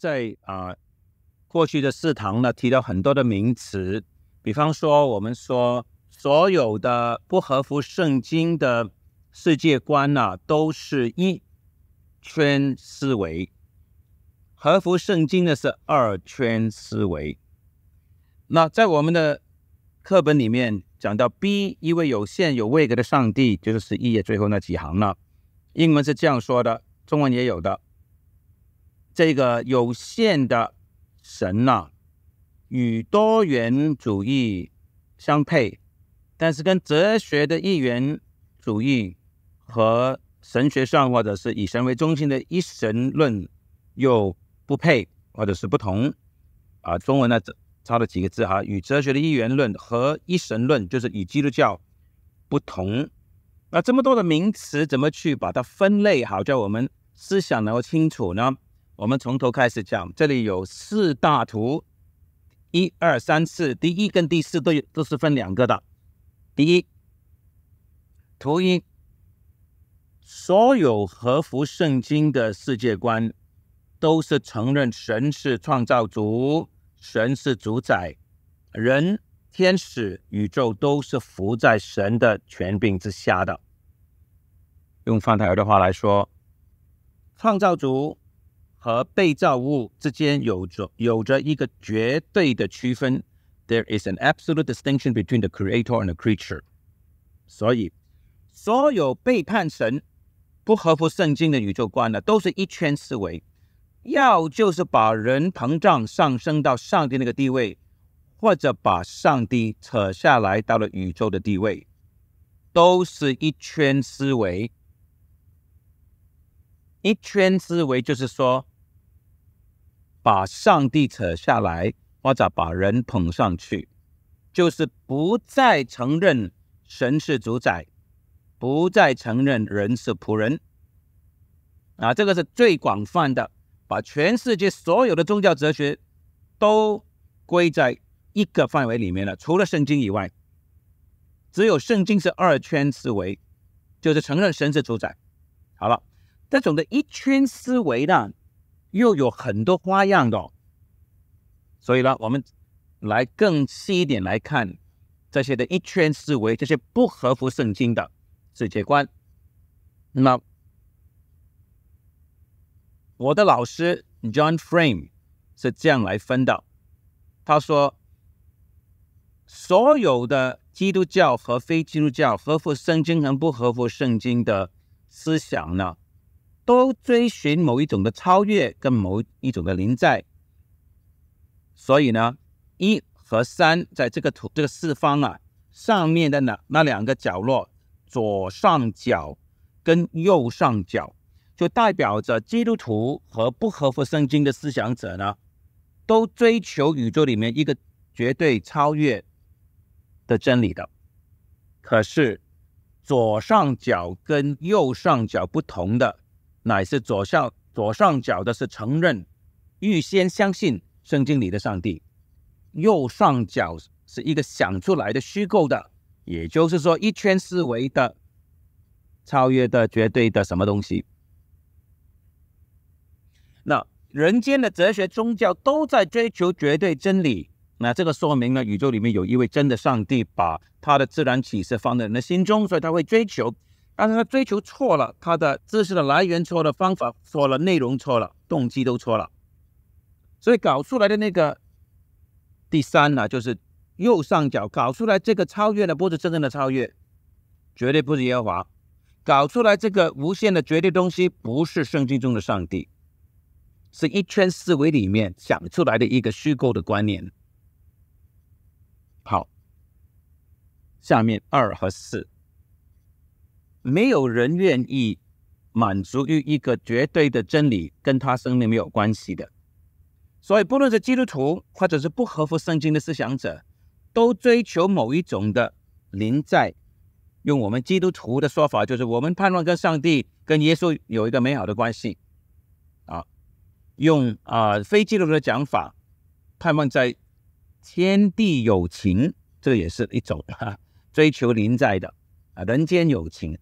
在啊，过去的四堂呢，提到很多的名词，比方说我们说所有的不合乎圣经的世界观呢，都是一圈思维；合乎圣经的是二圈思维。那在我们的课本里面讲到 B，因为有限有位格的上帝，就是一页最后那几行呢，英文是这样说的，中文也有的。这个有限的神呢，与多元主义相配，但是跟哲学的一元主义和神学上或者是以神为中心的一神论又不配，或者是不同啊。中文呢，抄了几个字啊，与哲学的一元论和一神论就是与基督教不同。那这么多的名词，怎么去把它分类，好叫我们思想能够清楚呢？我们从头开始讲，这里有四大图，一二三四，第一跟第四都有，都是分两个的。第一图一，所有合服圣经的世界观都是承认神是创造主，神是主宰，人、天使、宇宙都是服在神的权柄之下的。用范泰尔的话来说，创造主。和被造物之间有着有着一个绝对的区分。There is an absolute distinction between the creator and the creature。所以，所有背叛神、不合乎圣经的宇宙观的，都是一圈思维。要就是把人膨胀上升到上帝那个地位，或者把上帝扯下来到了宇宙的地位，都是一圈思维。一圈思维就是说。把上帝扯下来，或者把人捧上去，就是不再承认神是主宰，不再承认人是仆人啊！这个是最广泛的，把全世界所有的宗教哲学都归在一个范围里面了。除了圣经以外，只有圣经是二圈思维，就是承认神是主宰。好了，这种的一圈思维呢？又有很多花样的，所以呢，我们来更细一点来看这些的一圈思维，这些不合乎圣经的世界观。那我的老师 John Frame 是这样来分的，他说，所有的基督教和非基督教、合乎圣经和不合乎圣经的思想呢？都追寻某一种的超越跟某一种的临在，所以呢，一和三在这个图这个四方啊上面的呢那两个角落，左上角跟右上角，就代表着基督徒和不合佛圣经的思想者呢，都追求宇宙里面一个绝对超越的真理的。可是左上角跟右上角不同的。乃是左上左上角的是承认预先相信圣经里的上帝，右上角是一个想出来的虚构的，也就是说一圈思维的超越的绝对的什么东西。那人间的哲学宗教都在追求绝对真理，那这个说明呢，宇宙里面有一位真的上帝，把他的自然启示放在人的心中，所以他会追求。但是他追求错了，他的知识的来源错了，方法错了，内容错了，动机都错了，所以搞出来的那个第三呢，就是右上角搞出来这个超越的不是真正的超越，绝对不是耶和华，搞出来这个无限的绝对东西不是圣经中的上帝，是一圈思维里面想出来的一个虚构的观念。好，下面二和四。没有人愿意满足于一个绝对的真理，跟他生命没有关系的。所以，不论是基督徒，或者是不合乎圣经的思想者，都追求某一种的临在。用我们基督徒的说法，就是我们盼望跟上帝、跟耶稣有一个美好的关系。啊，用啊非基督徒的讲法，盼望在天地有情，这也是一种哈追求临在的啊，人间有情。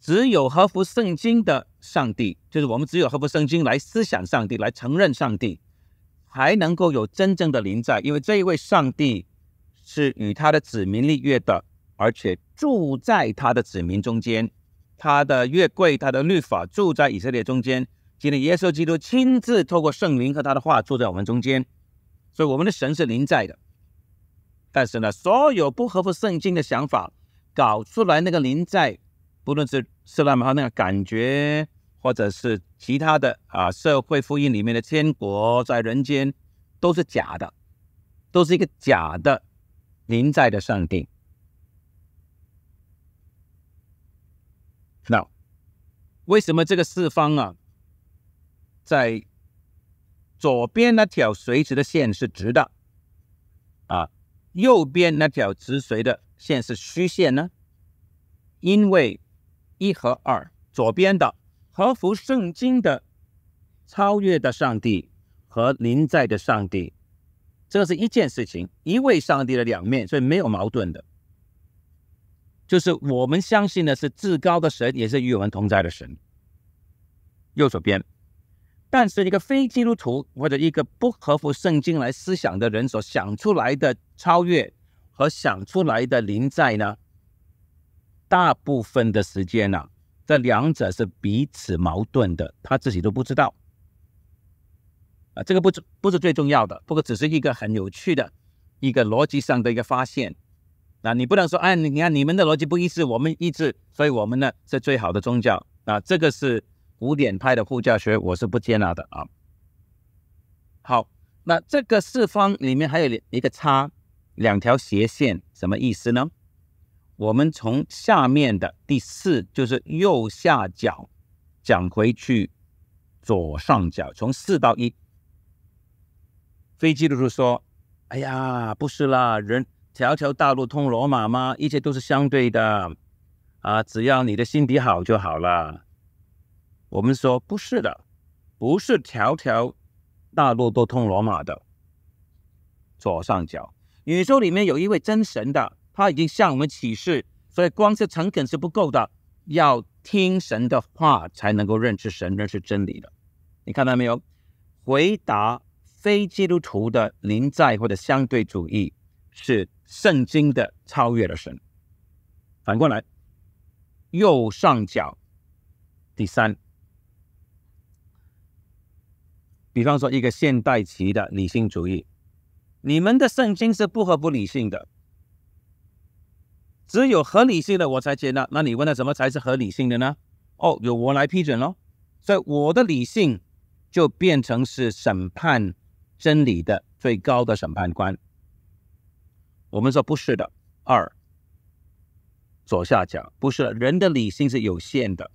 只有合符圣经的上帝，就是我们只有合符圣经来思想上帝，来承认上帝，才能够有真正的临在。因为这一位上帝是与他的子民立约的，而且住在他的子民中间，他的月桂、他的律法住在以色列中间。今天耶稣基督亲自透过圣灵和他的话住在我们中间，所以我们的神是临在的。但是呢，所有不合乎圣经的想法搞出来那个临在。不论是释拉姆尼那个感觉，或者是其他的啊，社会福音里面的“天国在人间”都是假的，都是一个假的临在的上帝。那为什么这个四方啊，在左边那条垂直的线是直的啊，右边那条直垂的线是虚线呢？因为一和二，左边的合符圣经的超越的上帝和临在的上帝，这个是一件事情，一位上帝的两面，所以没有矛盾的。就是我们相信的是至高的神，也是与我们同在的神。右手边，但是一个非基督徒或者一个不合乎圣经来思想的人所想出来的超越和想出来的临在呢？大部分的时间呢，这两者是彼此矛盾的，他自己都不知道。啊，这个不不不是最重要的，不过只是一个很有趣的一个逻辑上的一个发现。那你不能说，哎，你你看你们的逻辑不一致，我们一致，所以我们呢是最好的宗教。啊，这个是古典派的护教学，我是不接纳的啊。好，那这个四方里面还有一个叉，两条斜线，什么意思呢？我们从下面的第四，就是右下角讲回去左上角，从四到一。飞机叔叔说：“哎呀，不是啦，人条条大路通罗马吗？一切都是相对的啊，只要你的心底好就好了。”我们说不是的，不是条条大路都通罗马的。左上角，宇宙里面有一位真神的。他已经向我们启示，所以光是诚恳是不够的，要听神的话，才能够认识神、认识真理的。你看到没有？回答非基督徒的临在或者相对主义，是圣经的超越了神。反过来，右上角第三，比方说一个现代期的理性主义，你们的圣经是不合不理性的。只有合理性的我才接纳。那你问的什么才是合理性的呢？哦，由我来批准喽。所以我的理性就变成是审判真理的最高的审判官。我们说不是的。二左下角不是的。人的理性是有限的，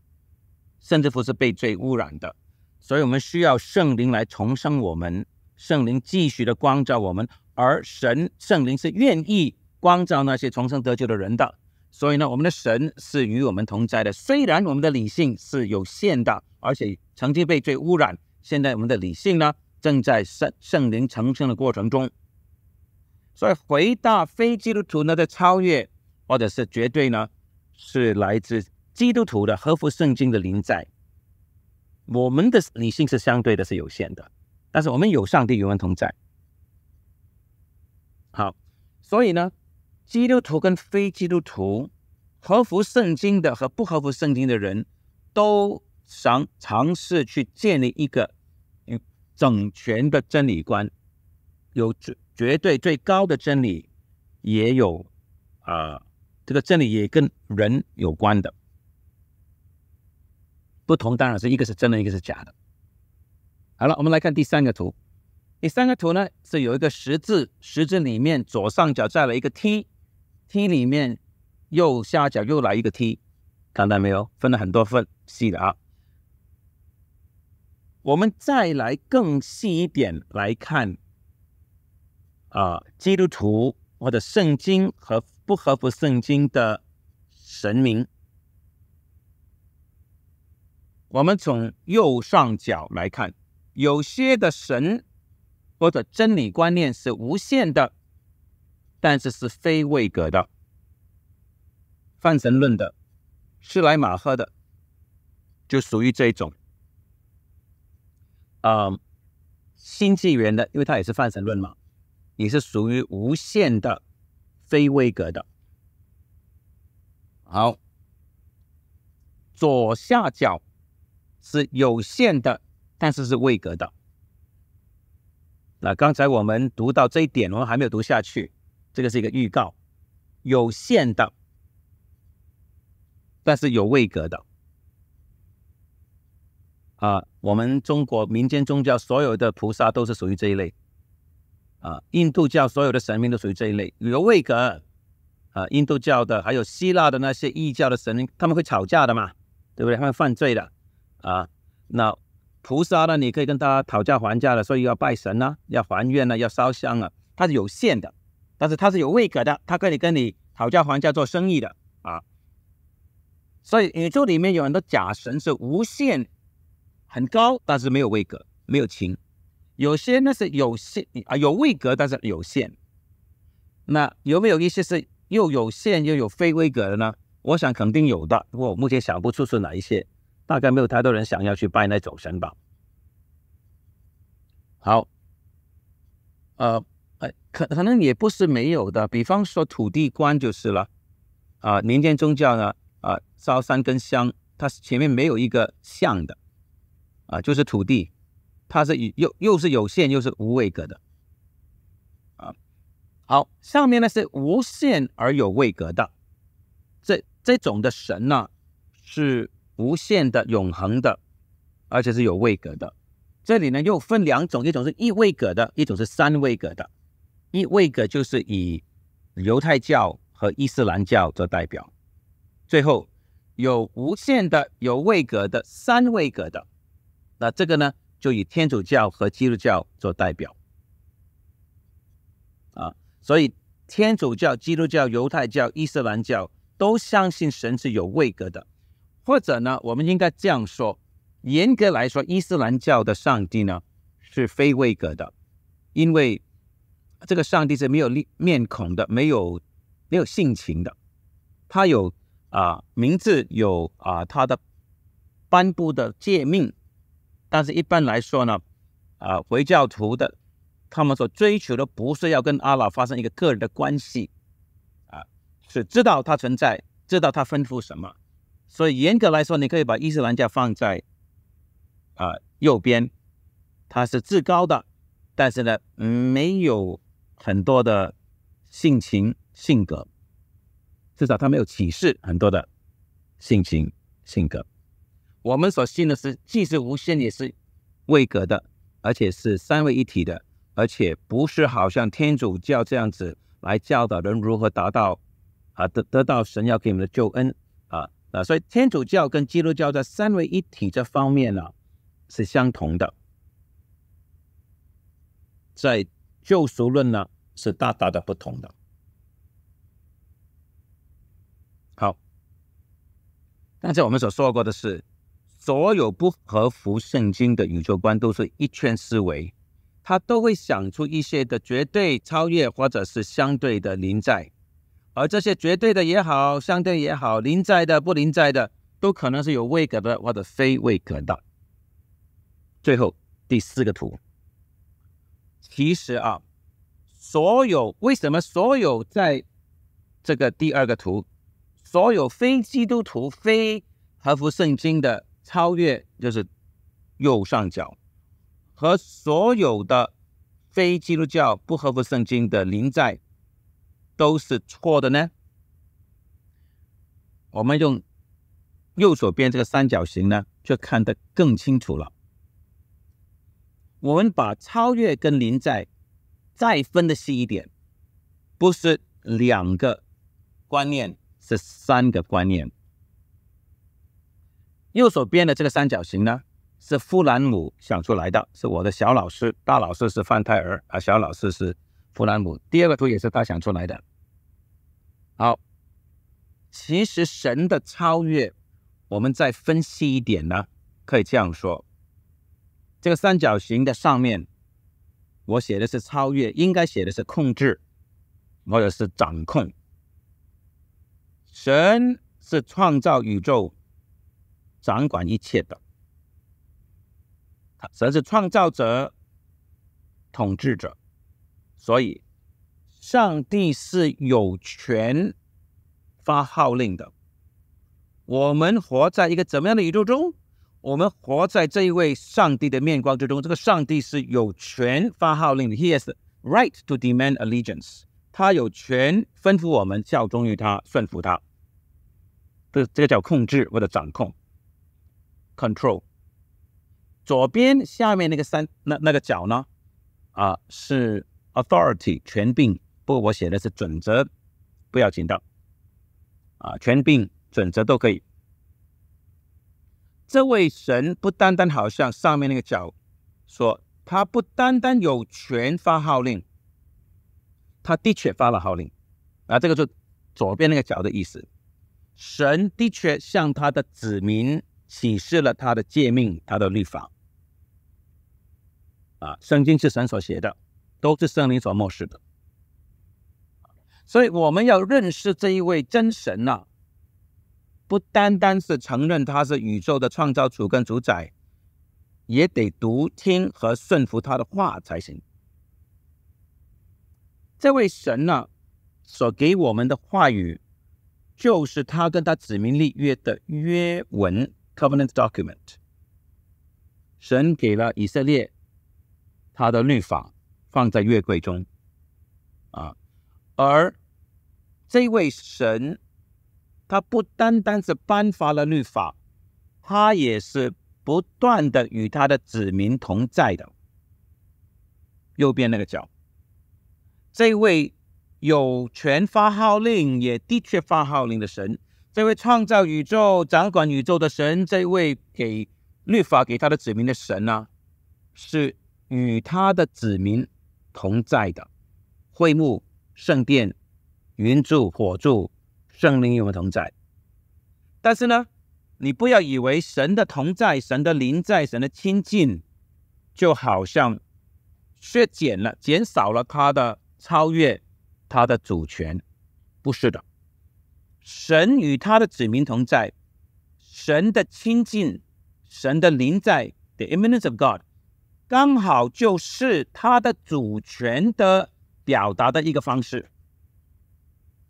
甚至乎是被罪污染的。所以我们需要圣灵来重生我们，圣灵继续的光照我们，而神圣灵是愿意。光照那些重生得救的人的，所以呢，我们的神是与我们同在的。虽然我们的理性是有限的，而且曾经被罪污染，现在我们的理性呢，正在圣圣灵成圣的过程中。所以回到非基督徒呢，的超越或者是绝对呢，是来自基督徒的合乎圣经的临在。我们的理性是相对的，是有限的，但是我们有上帝与我们同在。好，所以呢。基督徒跟非基督徒，合乎圣经的和不合乎圣经的人，都想尝试去建立一个嗯整全的真理观，有绝绝对最高的真理，也有啊，这个真理也跟人有关的，不同当然是一个是真的，一个是假的。好了，我们来看第三个图，第三个图呢是有一个十字，十字里面左上角带了一个 T。T 里面右下角又来一个 T，看到没有？分了很多份细的啊。我们再来更细一点来看，啊，基督徒或者圣经和不合乎圣经的神明。我们从右上角来看，有些的神或者真理观念是无限的。但是是非位格的，泛神论的，施莱马赫的，就属于这一种。呃，新纪元的，因为它也是泛神论嘛，也是属于无限的，非位格的。好，左下角是有限的，但是是位格的。那刚才我们读到这一点，我们还没有读下去。这个是一个预告，有限的，但是有位格的啊。我们中国民间宗教所有的菩萨都是属于这一类啊，印度教所有的神明都属于这一类，有位格啊。印度教的还有希腊的那些异教的神，他们会吵架的嘛，对不对？他们犯罪的，啊。那菩萨呢，你可以跟他讨价还价的，所以要拜神啊，要还愿啊，要烧香啊，它是有限的。但是他是有位格的，他可以跟你讨价还价做生意的啊，所以宇宙里面有很多假神是无限很高，但是没有位格，没有情；有些那是有限啊，有位格但是有限。那有没有一些是又有限又有非位格的呢？我想肯定有的，不过我目前想不出是哪一些，大概没有太多人想要去拜那种神吧。好，呃。可可能也不是没有的，比方说土地官就是了，啊，民间宗教呢，啊，烧三根香，它前面没有一个像的，啊，就是土地，它是又又是有限又是无位格的，啊，好，上面那些无限而有位格的，这这种的神呢，是无限的永恒的，而且是有位格的，这里呢又分两种，一种是一位格的，一种是三位格的。一位格就是以犹太教和伊斯兰教做代表，最后有无限的、有位格的、三位格的，那这个呢就以天主教和基督教做代表。啊，所以天主教、基督教、犹太教、伊斯兰教都相信神是有位格的，或者呢，我们应该这样说：严格来说，伊斯兰教的上帝呢是非位格的，因为。这个上帝是没有面面孔的，没有没有性情的，他有啊名字，有啊他的颁布的诫命，但是一般来说呢，啊回教徒的他们所追求的不是要跟阿拉发生一个个人的关系啊，是知道他存在，知道他吩咐什么，所以严格来说，你可以把伊斯兰教放在啊右边，他是至高的，但是呢没有。很多的性情性格，至少他没有歧视很多的性情性格。我们所信的是，既是无限，也是位格的，而且是三位一体的，而且不是好像天主教这样子来教导人如何达到啊得得到神要给我们的救恩啊啊！所以天主教跟基督教在三位一体这方面呢是相同的，在。救赎论呢是大大的不同的。好，刚才我们所说过的是，所有不合乎圣经的宇宙观都是一圈思维，他都会想出一些的绝对超越或者是相对的临在，而这些绝对的也好，相对也好，临在的不临在的，都可能是有位格的或者非位格的。最后第四个图。其实啊，所有为什么所有在这个第二个图，所有非基督徒、非合乎圣经的超越，就是右上角，和所有的非基督教、不合乎圣经的临在，都是错的呢？我们用右手边这个三角形呢，就看得更清楚了。我们把超越跟临在再分的细一点，不是两个观念，是三个观念。右手边的这个三角形呢，是弗兰姆想出来的，是我的小老师，大老师是范泰尔啊，小老师是弗兰姆。第二个图也是他想出来的。好，其实神的超越，我们再分析一点呢，可以这样说。这个三角形的上面，我写的是超越，应该写的是控制，或者是掌控。神是创造宇宙、掌管一切的，神是创造者、统治者，所以上帝是有权发号令的。我们活在一个怎么样的宇宙中？我们活在这一位上帝的面光之中，这个上帝是有权发号令的，He has right to demand allegiance，他有权吩咐我们效忠于他，顺服他。这这个叫控制或者掌控，control。左边下面那个三那那个角呢，啊是 authority 权柄，不过我写的是准则，不要紧的，啊权柄准则都可以。这位神不单单好像上面那个角说，他不单单有权发号令，他的确发了号令啊。这个就左边那个角的意思。神的确向他的子民启示了他的诫命、他的律法啊。圣经是神所写的，都是圣灵所默示的，所以我们要认识这一位真神呐。不单单是承认他是宇宙的创造主跟主宰，也得读听和顺服他的话才行。这位神呢，所给我们的话语，就是他跟他子民立约的约文 （covenant document）。神给了以色列他的律法，放在月柜中啊，而这位神。他不单单是颁发了律法，他也是不断的与他的子民同在的。右边那个角，这位有权发号令，也的确发号令的神，这位创造宇宙、掌管宇宙的神，这位给律法、给他的子民的神呢，是与他的子民同在的。会幕、圣殿、云柱、火柱。圣灵与我们同在，但是呢，你不要以为神的同在、神的灵在、神的亲近，就好像削减了、减少了他的超越、他的主权，不是的。神与他的子民同在，神的亲近、神的灵在 （the i m m i n e n c e of God） 刚好就是他的主权的表达的一个方式。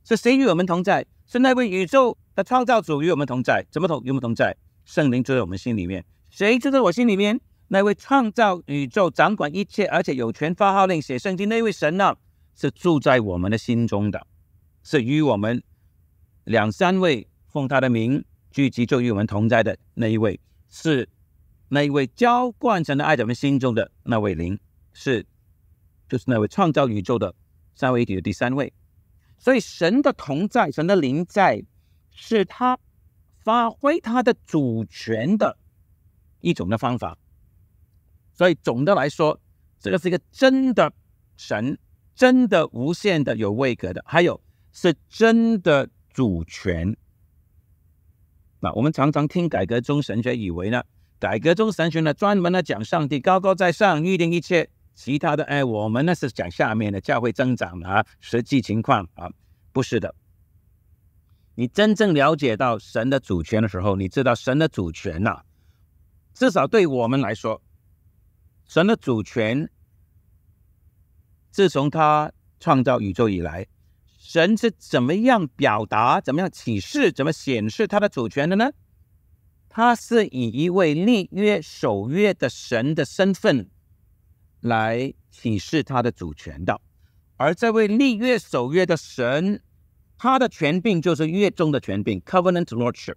是谁与我们同在。是那位宇宙的创造主与我们同在，怎么同？与我们同在，圣灵住在我们心里面。谁住在我心里面？那位创造宇宙、掌管一切，而且有权发号令、写圣经那位神呢？是住在我们的心中的，是与我们两三位奉他的名聚集就与我们同在的那一位，是那一位浇灌神的爱在我们心中的那位灵，是就是那位创造宇宙的三位一体的第三位。所以神的同在，神的临在，是他发挥他的主权的一种的方法。所以总的来说，这个是一个真的神，真的无限的有位格的，还有是真的主权。那我们常常听改革中神学，以为呢，改革中神学呢专门呢讲上帝高高在上，预定一切。其他的哎，我们那是讲下面的教会增长啊，实际情况啊，不是的。你真正了解到神的主权的时候，你知道神的主权呐？至少对我们来说，神的主权，自从他创造宇宙以来，神是怎么样表达、怎么样启示、怎么显示他的主权的呢？他是以一位立约守约的神的身份。来启示他的主权的，而这位立约守约的神，他的权柄就是月中的权柄 （covenant lordship）。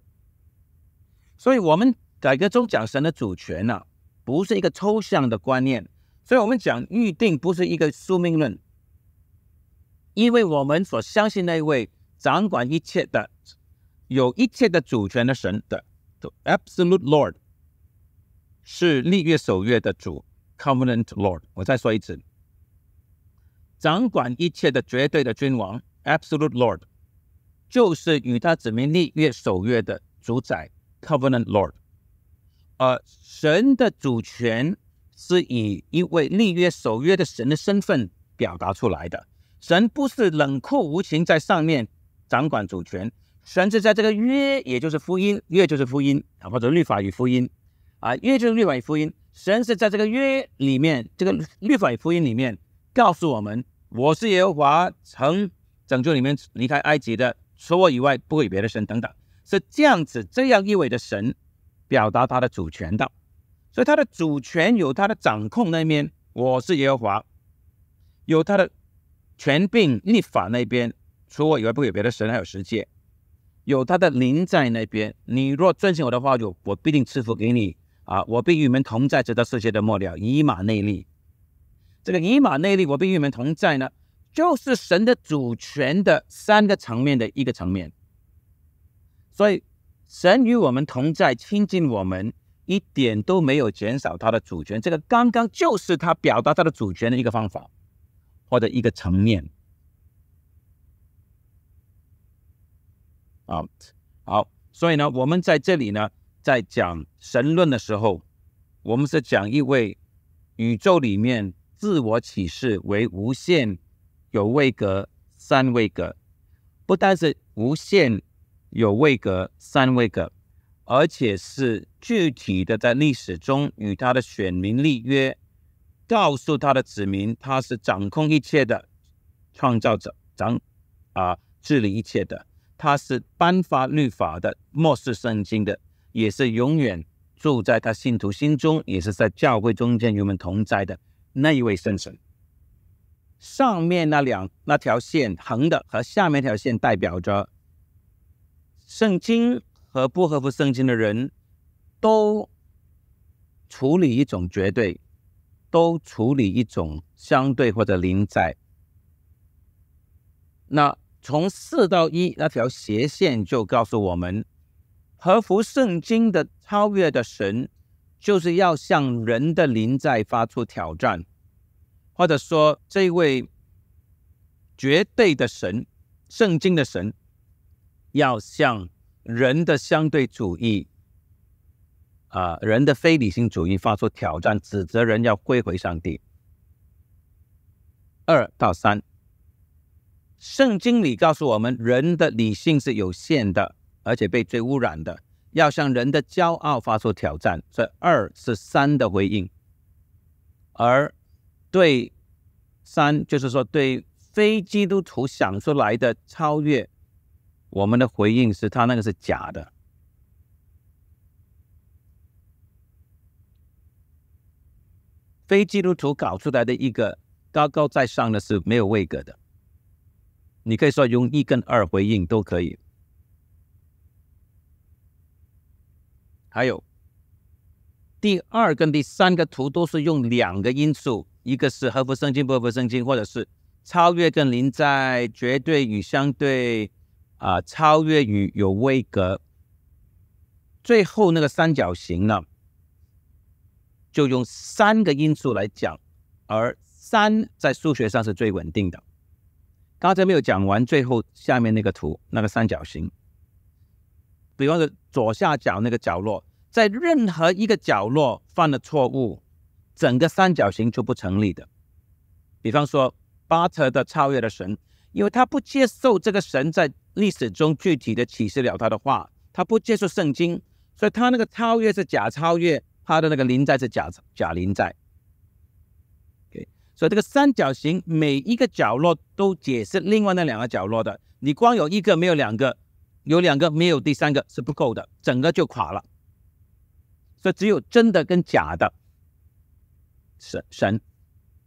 所以，我们改革中讲神的主权呢，不是一个抽象的观念；，所以我们讲预定，不是一个宿命论，因为我们所相信那位掌管一切的、有一切的主权的神的 （absolute lord），是立约守约的主。Covenant Lord，我再说一次，掌管一切的绝对的君王，Absolute Lord，就是与他子民立约守约的主宰，Covenant Lord。而神的主权是以一位立约守约的神的身份表达出来的。神不是冷酷无情在上面掌管主权，神是在这个约，也就是福音，约就是福音，啊，或者律法与福音。啊，约就是律法与福音。神是在这个约里面，这个律法与福音里面告诉我们：“我是耶和华，曾拯救你们离开埃及的，除我以外不有别的神。”等等，是这样子，这样意味着神表达他的主权的。所以他的主权有他的掌控那面，我是耶和华；有他的权柄立法那边，除我以外不有别的神。还有世界，有他的灵在那边，你若遵行我的话，就我必定赐福给你。啊！我与你们同在，直到世界的末了。以马内利，这个以马内利，我与你们同在呢，就是神的主权的三个层面的一个层面。所以，神与我们同在，亲近我们，一点都没有减少他的主权。这个刚刚就是他表达他的主权的一个方法，或者一个层面。啊，好，所以呢，我们在这里呢。在讲神论的时候，我们是讲一位宇宙里面自我启示为无限有位格三位格，不单是无限有位格三位格，而且是具体的在历史中与他的选民立约，告诉他的子民他是掌控一切的创造者掌啊治理一切的，他是颁发律法的漠视圣经的。也是永远住在他信徒心中，也是在教会中间与我们同在的那一位圣神。上面那两那条线横的和下面条线代表着圣经和不合乎圣经的人，都处理一种绝对，都处理一种相对或者零在。那从四到一那条斜线就告诉我们。合乎圣经的超越的神，就是要向人的灵在发出挑战，或者说，这位绝对的神，圣经的神，要向人的相对主义啊，人的非理性主义发出挑战，指责人要归回上帝。二到三，圣经里告诉我们，人的理性是有限的。而且被最污染的，要向人的骄傲发出挑战，所以二是三的回应，而对三就是说对非基督徒想出来的超越，我们的回应是他那个是假的，非基督徒搞出来的一个高高在上的是没有位格的，你可以说用一跟二回应都可以。还有第二跟第三个图都是用两个因素，一个是合乎圣经不合乎圣经，或者是超越跟零在绝对与相对啊，超越与有位格。最后那个三角形呢，就用三个因素来讲，而三在数学上是最稳定的。刚才没有讲完，最后下面那个图那个三角形。比方说左下角那个角落，在任何一个角落犯了错误，整个三角形就不成立的。比方说巴特的超越的神，因为他不接受这个神在历史中具体的启示了他的话，他不接受圣经，所以他那个超越是假超越，他的那个临在是假假临在。OK，所以这个三角形每一个角落都解释另外那两个角落的，你光有一个没有两个。有两个没有第三个是不够的，整个就垮了。所以只有真的跟假的神神，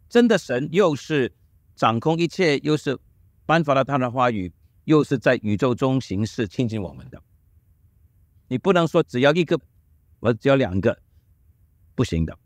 真的神又是掌控一切，又是颁发了他的话语，又是在宇宙中行事亲近我们的。你不能说只要一个，我只要两个，不行的。